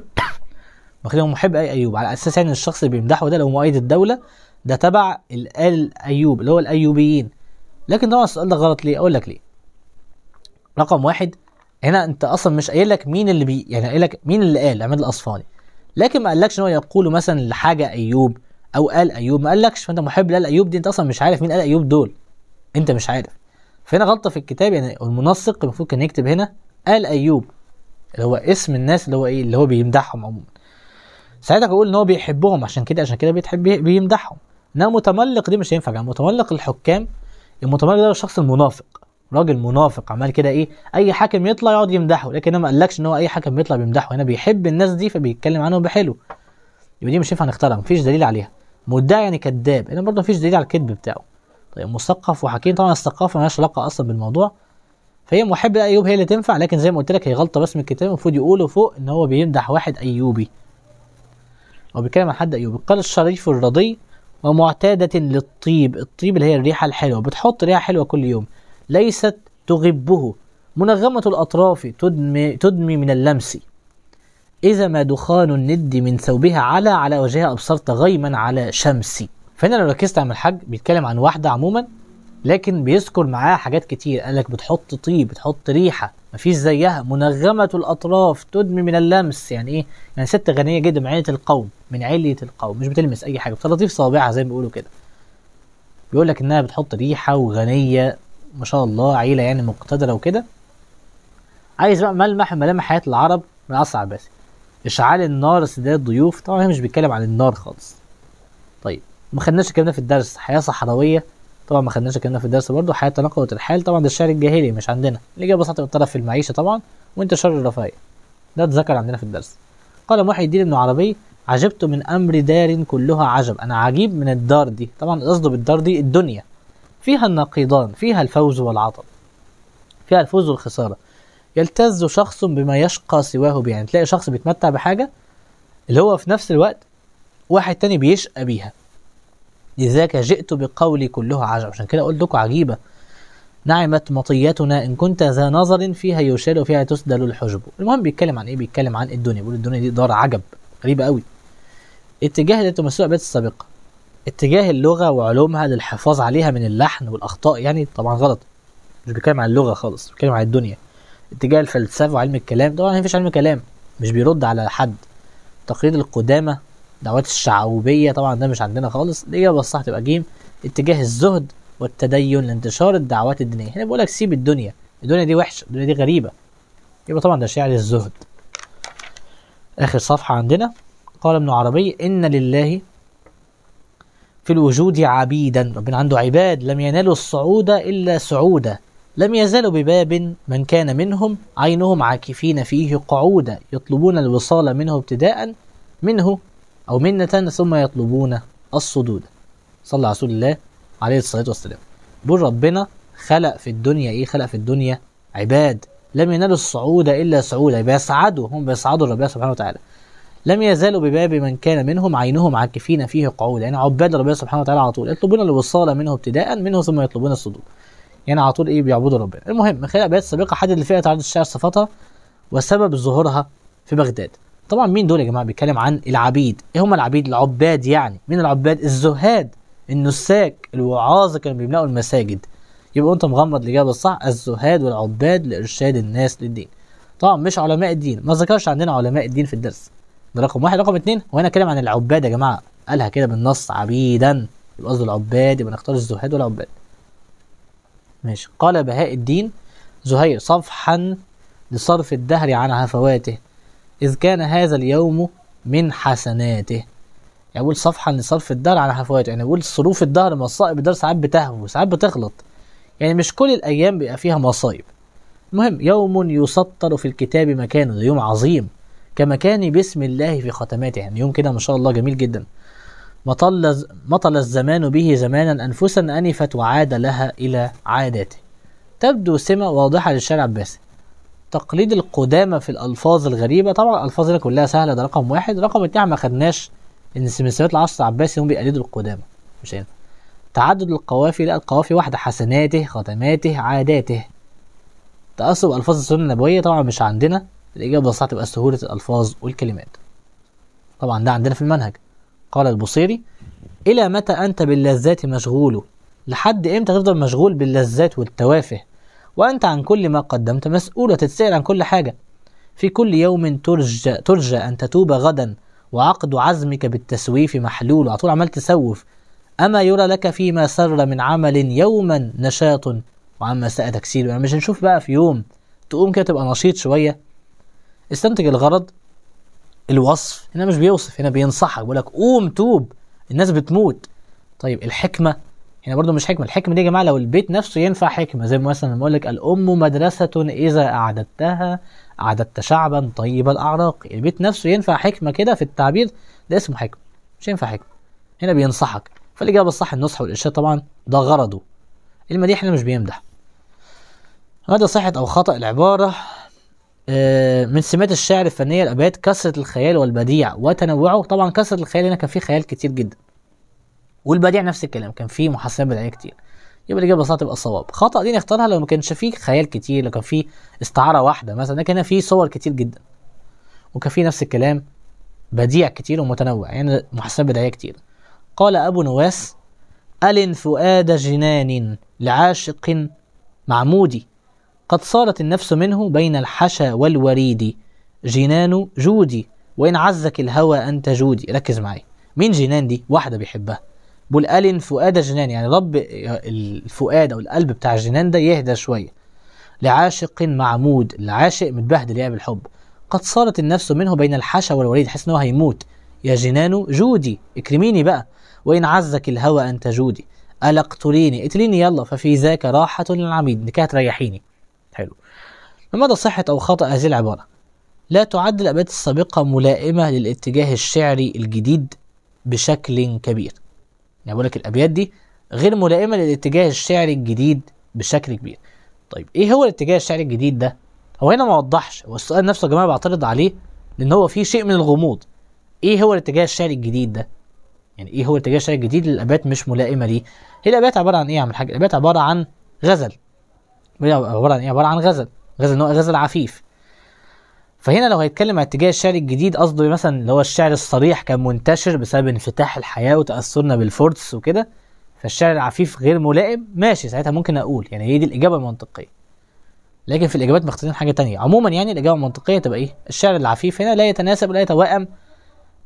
*coughs* مخليهم محب آل أيوب على أساس يعني الشخص اللي بيمدحه ده لو مؤيد الدولة ده تبع الآل أيوب اللي هو الأيوبيين لكن طبعا السؤال ده غلط ليه أقول لك ليه رقم واحد هنا انت اصلا مش قايل لك مين اللي بي يعني قايل لك مين اللي قال عماد الاصفهاني لكن ما قالكش ان هو يقول مثلا لحاجه ايوب او قال ايوب ما قالكش فانت محب لال ايوب دي انت اصلا مش عارف مين قال ايوب دول انت مش عارف فهنا غلطه في الكتاب يعني المنسق المفروض كان يكتب هنا قال ايوب اللي هو اسم الناس اللي هو ايه اللي هو بيمدحهم عموما ساعتها اقول ان هو بيحبهم عشان كده عشان كده بيتحب بيمدحهم انما متملق دي مش هينفع يعني متملق الحكام المتملق ده هو الشخص المنافق راجل منافق عمال كده ايه اي حاكم يطلع يقعد يمدحه لكن ما قالكش ان هو اي حاكم بيطلع بيمدحه هنا بيحب الناس دي فبيتكلم عنهم بحلو يبقى دي مش ينفع نختارها مفيش دليل عليها مدعي يعني كذاب هنا برضه مفيش دليل على الكذب بتاعه طيب مثقف وحكيم طبعا الثقافه مالهاش علاقه اصلا بالموضوع فهي محب ايوب هي اللي تنفع لكن زي ما قلت لك هي غلطه بس من الكتاب المفروض يقولوا فوق ان هو بيمدح واحد ايوبي هو بيتكلم عن حد ايوبي قال الشريف الرضي ومعتادة للطيب الطيب اللي هي الريحة الحلوة بتحط ريحة حلوة كل يوم ليست تغبه منغمة الأطراف تدمي, تدمي من اللمس إذا ما دخان الند من ثوبها على على وجهها أبصرت غيما على شمسي فهنا لو ركزت على الحج بيتكلم عن واحدة عموما لكن بيذكر معاها حاجات كتير قال لك بتحط طيب بتحط ريحة مفيش زيها منغمة الأطراف تدمي من اللمس يعني إيه يعني ست غنية جدا من عيلة القوم من علية القوم مش بتلمس أي حاجة بتلطيف صوابعها زي ما بيقولوا كده بيقول لك إنها بتحط ريحة وغنية ما شاء الله عيله يعني مقتدره وكده عايز بقى ملمح ملامح حياه العرب من أصعب بس اشعال النار سداد الضيوف طبعا هي مش بيتكلم عن النار خالص طيب ما خدناش الكلام في الدرس حياه صحراويه طبعا ما خدناش الكلام في الدرس برضه حياه تنقلة الحال طبعا ده الشعر الجاهلي مش عندنا اللي جاي بساطة الطرف في المعيشه طبعا وانتشار الرفاهيه ده اتذكر عندنا في الدرس قال محي الدين ابن عربي عجبت من امر دار كلها عجب انا عجيب من الدار دي طبعا قصده بالدار دي الدنيا فيها النقيضان فيها الفوز والعطب فيها الفوز والخسارة يلتز شخص بما يشقى سواه يعني تلاقي شخص بيتمتع بحاجة اللي هو في نفس الوقت واحد تاني بيشقى بيها لذاك جئت بقولي كلها عجب عشان كده قلت لكم عجيبة نعمت مطيتنا إن كنت ذا نظر فيها يشال وفيها تسدل الحجب المهم بيتكلم عن إيه بيتكلم عن الدنيا بيقول الدنيا دي دار عجب غريبة قوي اتجاه التمسك بيت السابقة اتجاه اللغه وعلومها للحفاظ عليها من اللحن والاخطاء يعني طبعا غلط مش بيتكلم عن اللغه خالص بيتكلم عن الدنيا اتجاه الفلسفه وعلم الكلام طبعا مفيش علم كلام مش بيرد على حد تقليد القدامى دعوات الشعوبيه طبعا ده مش عندنا خالص بس صح تبقى جيم اتجاه الزهد والتدين لانتشار الدعوات الدينيه هنا بيقول لك سيب الدنيا الدنيا دي وحشه الدنيا دي غريبه يبقى طبعا ده شعر الزهد اخر صفحه عندنا قال ابن عربي ان لله في الوجود عبيدا ربنا عنده عباد لم ينالوا الصعود إلا سعودا لم يزالوا بباب من كان منهم عينهم عاكفين فيه قعودا يطلبون الوصال منه ابتداء منه أو منة ثم يطلبون الصدود صلى رسول الله عليه الصلاة والسلام بل ربنا خلق في الدنيا إيه خلق في الدنيا عباد لم ينالوا الصعود إلا سعودا بيسعدوا هم بيسعدوا ربنا سبحانه وتعالى لم يزالوا بباب من كان منهم عينهم عاكفين فيه قعودا يعني عباد ربنا سبحانه وتعالى على طول يطلبون الوصال منه ابتداء منه ثم يطلبون الصدور يعني على طول ايه بيعبدوا ربنا المهم خلال الابيات السابقه حدد الفئه تعدد الشعر صفاتها وسبب ظهورها في بغداد طبعا مين دول يا جماعه بيتكلم عن العبيد ايه هم العبيد العباد يعني مين العباد الزهاد النساك الوعاظ كانوا بيملأوا المساجد يبقى انت مغمض الاجابه الصح الزهاد والعباد لارشاد الناس للدين طبعا مش علماء الدين ما ذكرش عندنا علماء الدين في الدرس ده رقم واحد رقم اتنين وهنا كلام عن العباد يا جماعه قالها كده بالنص عبيدا يبقى قصده العباد يبقى نختار الزهاد والعباد ماشي قال بهاء الدين زهير صفحا لصرف الدهر عن هفواته إذ كان هذا اليوم من حسناته يعني بقول صفحا لصرف الدهر عن هفواته يعني بقول صروف الدهر مصائب الدهر ساعات بتهوى ساعات بتغلط يعني مش كل الأيام بيبقى فيها مصايب المهم يوم يسطر في الكتاب مكانه ده يوم عظيم كمكان بسم الله في خاتماته يعني يوم كده ما شاء الله جميل جدا مطل مطل الزمان به زمانا أنفسا أنفت وعاد لها إلى عاداته تبدو سمة واضحة للشارع الباسم تقليد القدامى في الألفاظ الغريبة طبعا الألفاظ هنا كلها سهلة ده رقم واحد رقم اتنين ما خدناش إن سمسمات العصر العباسي هم بيقلدوا القدامى مش هنا تعدد القوافي لا القوافي واحدة حسناته ختماته عاداته تأثر بألفاظ السنة النبوية طبعا مش عندنا الإجابة الصح تبقى سهولة الألفاظ والكلمات طبعا ده عندنا في المنهج قال البصيري إلى متى أنت باللذات مشغول لحد إمتى تفضل مشغول باللذات والتوافه وأنت عن كل ما قدمت مسؤول وتتسأل عن كل حاجة في كل يوم ترجى ترجى أن تتوب غدا وعقد عزمك بالتسويف محلول على طول عمال تسوف أما يرى لك فيما سر من عمل يوما نشاط وعما ساء تكسير يعني مش هنشوف بقى في يوم تقوم كده تبقى نشيط شوية استنتج الغرض الوصف هنا مش بيوصف هنا بينصحك بيقول لك قوم توب الناس بتموت طيب الحكمه هنا برضو مش حكمه الحكمه دي يا جماعه لو البيت نفسه ينفع حكمه زي مثلا اقول لك الام مدرسه اذا اعددتها اعددت شعبا طيب الاعراق البيت نفسه ينفع حكمه كده في التعبير ده اسمه حكمه مش ينفع حكمه هنا بينصحك فالاجابه الصح النصح والارشاد طبعا ده غرضه المديح هنا مش بيمدح مدى صحة أو خطأ العبارة آه، من سمات الشعر الفنيه الابيات كثره الخيال والبديع وتنوعه طبعا كثره الخيال هنا كان فيه خيال كتير جدا والبديع نفس الكلام كان فيه محاسنات بدعية كتير يبقى الاجابه بساطة تبقى صواب خطا دي نختارها لو ما كانش فيه خيال كتير لو كان فيه استعاره واحده مثلا لكن هنا فيه صور كتير جدا وكان فيه نفس الكلام بديع كتير ومتنوع يعني محاسنات بدعية كتير قال ابو نواس ألن فؤاد جنان لعاشق معمودي قد صارت النفس منه بين الحشا والوريد جنان جودي وإن عزك الهوى أنت جودي ركز معايا مين جنان دي واحدة بيحبها بقول ألن فؤاد جنان يعني رب الفؤاد أو القلب بتاع الجنان ده يهدى شوية لعاشق معمود العاشق متبهدل يعني بالحب قد صارت النفس منه بين الحشا والوريد حس إن هو هيموت يا جنان جودي اكرميني بقى وإن عزك الهوى أنت جودي ألا اقتليني اقتليني يلا ففي ذاك راحة للعميد إنك تريحيني حلو ما مدى صحة أو خطأ هذه العبارة؟ لا تعد الأبيات السابقة ملائمة للاتجاه الشعري الجديد بشكل كبير يعني بقول لك الأبيات دي غير ملائمة للاتجاه الشعري الجديد بشكل كبير طيب إيه هو الاتجاه الشعري الجديد ده؟ هو هنا ما وضحش هو السؤال نفسه يا جماعة بعترض عليه لأن هو فيه شيء من الغموض إيه هو الاتجاه الشعري الجديد ده؟ يعني إيه هو الاتجاه الشعري الجديد للأبيات مش ملائمة ليه؟ هي الأبيات عبارة عن إيه يا عم الحاج؟ الأبيات عبارة عن غزل عباره عن ايه عباره عن غزل غزل نوع غزل عفيف فهنا لو هيتكلم عن اتجاه الشعر الجديد قصده مثلا اللي هو الشعر الصريح كان منتشر بسبب انفتاح الحياه وتاثرنا بالفرس وكده فالشعر العفيف غير ملائم ماشي ساعتها ممكن اقول يعني هي دي الاجابه المنطقيه لكن في الاجابات مختلفين حاجه تانية عموما يعني الاجابه المنطقيه تبقى ايه الشعر العفيف هنا لا يتناسب ولا يتوائم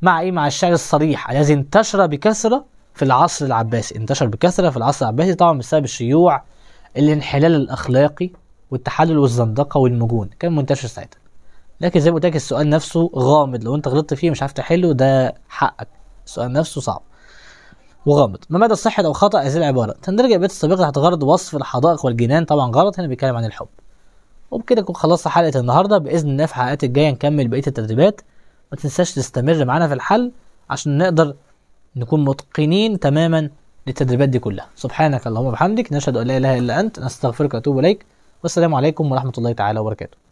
مع ايه مع الشعر الصريح الذي انتشر بكثره في العصر العباسي انتشر بكثره في العصر العباسي طبعا بسبب الشيوع الانحلال الاخلاقي والتحلل والزندقه والمجون كان منتشر ساعتها لكن زي ما قلت لك السؤال نفسه غامض لو انت غلطت فيه مش عارف تحله ده حقك السؤال نفسه صعب وغامض ما مدى صحه او خطا هذه العباره تندرج البيت السابقه تحت غرض وصف الحدائق والجنان طبعا غلط هنا بيتكلم عن الحب وبكده نكون خلصنا حلقه النهارده باذن الله في الحلقات الجايه نكمل بقيه التدريبات ما تنساش تستمر معانا في الحل عشان نقدر نكون متقنين تماما للتدريبات دي كلها سبحانك اللهم وبحمدك نشهد ان لا اله الا انت نستغفرك واتوب اليك والسلام عليكم ورحمه الله تعالى وبركاته